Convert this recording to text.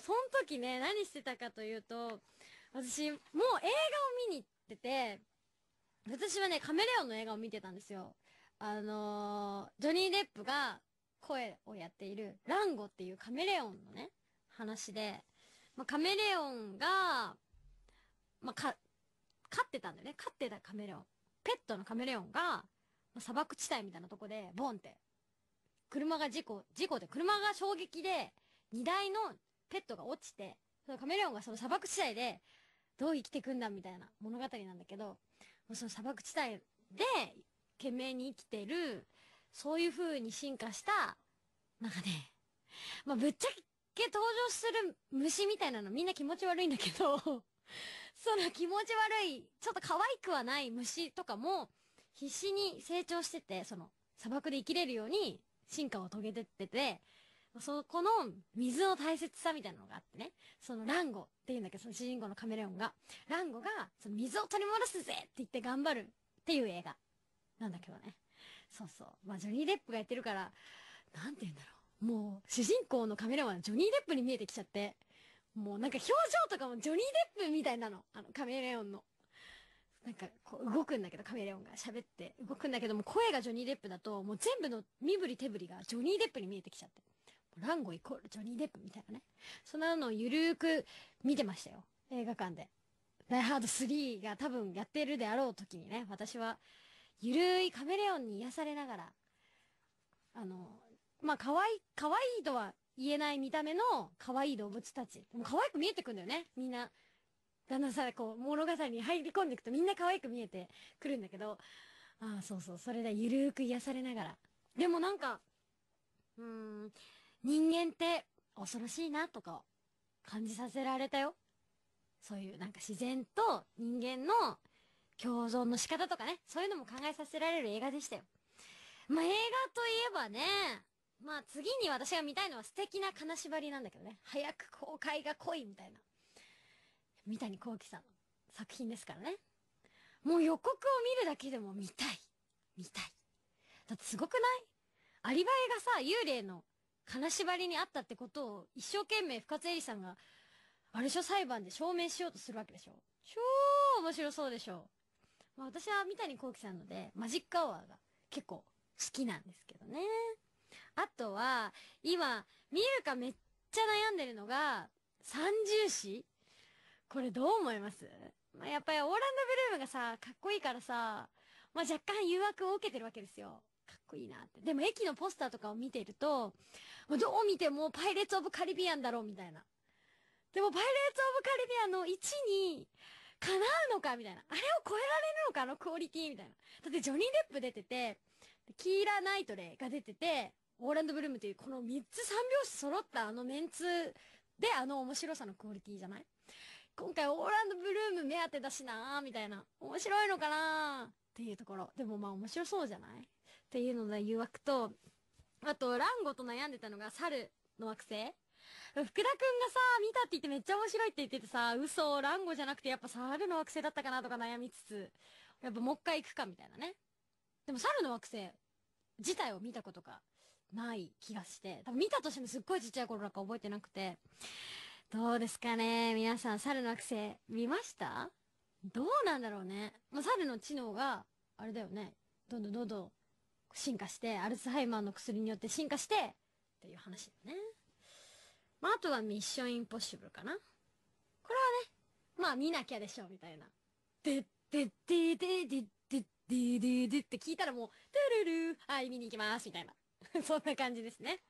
その時ね、何してたかというと、私、もう映画を見に行ってて、私はね、カメレオンの映画を見てたんですよ。あのー、ジョニー・デップが声をやっている、ランゴっていうカメレオンのね、話で、まあ、カメレオンが、まあ、か、飼ってたんだよね。飼ってたカメレオン。ペットのカメレオンが、ま砂漠地帯みたいなとこで、ボンって。車が事故、事故で、車が衝撃で、荷台のペットが落ちて、そのカメレオンがその砂漠地帯で、どう生きてくんだみたいな物語なんだけど、その砂漠地帯で、懸命に生きてる、そういう風に進化した、なんかね、まあ、ぶっちゃけ登場する虫みたいなのみんな気持ち悪いんだけど その気持ち悪い、ちょっと可愛くはない虫とかも、必死に成長してて、その、砂漠で生きれるように進化を遂げてってて、そこの水の大切さみたいなのがあってね、そのランゴっていうんだけど、その主人公のカメレオンが、ランゴが、その水を取り戻すぜって言って頑張るっていう映画なんだけどね。そうそう。まあ、ジョニー・デップがやってるから、なんて言うんだろう。もう、主人公のカメレオンはジョニー・デップに見えてきちゃって、もうなんか表情とかもジョニー・デップみたいなの。あの、カメレオンの。なんか、こう動くんだけど、カメレオンが喋って動くんだけども、声がジョニー・デップだと、もう全部の身振り手振りがジョニー・デップに見えてきちゃって。ランゴイコールジョニー・デップみたいなね。そんなのをゆるーく見てましたよ。映画館で。ダイハード3が多分やってるであろう時にね、私は、ゆるいカメレオンに癒されながら、あの、まあ、可愛い、可愛いとは言えない見た目の可愛い動物たち。でも可愛く見えてくんだよね、みんな。旦那さんこう、物語に入り込んでいくとみんな可愛く見えてくるんだけど、ああ、そうそう、それでゆるーく癒されながら。でもなんか、うーん、人間って恐ろしいなとか感じさせられたよ。そういうなんか自然と人間の共存の仕方とかね、そういうのも考えさせられる映画でしたよ。まあ、映画といえばね、まあ次に私が見たいのは素敵な金縛りなんだけどね。早く公開が来いみたいな。三谷幸喜さんの作品ですからね。もう予告を見るだけでも見たい。見たい。だってすごくないアリバイがさ、幽霊の金縛りにあったってことを一生懸命深津絵里さんが、あれしょ裁判で証明しようとするわけでしょ超面白そうでしょまあ私は三谷幸喜さんので、マジックアワーが結構好きなんですけどね。あとは、今、見るかめっちゃ悩んでるのが、三重詩これどう思いますまあ、やっぱりオーランドブルームがさ、かっこいいからさ、まあ、若干誘惑を受けてるわけですよ。かっこいいなって。でも駅のポスターとかを見てると、どう見てもパイレーツ・オブ・カリビアンだろうみたいな。でもパイレーツ・オブ・カリビアンの1に、叶うのかみたいな。あれを超えられるのかあのクオリティみたいな。だってジョニー・デップ出てて、キーラ・ナイトレが出てて、オーランド・ブルームというこの3つ3拍子揃ったあのメンツであの面白さのクオリティじゃない今回オーラ手だしなーみたいな。面白いのかなーっていうところ。でもまあ面白そうじゃないっていうので誘惑と、あと、ランゴと悩んでたのが猿の惑星福田くんがさ、見たって言ってめっちゃ面白いって言っててさ、嘘、ランゴじゃなくてやっぱ猿の惑星だったかなとか悩みつつ、やっぱもう一回行くかみたいなね。でも猿の惑星自体を見たことがない気がして、多分見たとしてもすっごいちっちゃい頃なんか覚えてなくて、どうですかね皆さん、猿の惑星見ましたどうなんだろうね。ま猿の知能が、あれだよね。どんどんどんどん進化して、アルツハイマーの薬によって進化して、っていう話だよね。まあ、あとはミッションインポッシブルかな。これはね、まあ見なきゃでしょ、みたいな。で、で、で、で、で、で、で、で、でって聞いたらもう、トゥルルー、はい、見に行きます、みたいな。そんな感じですね。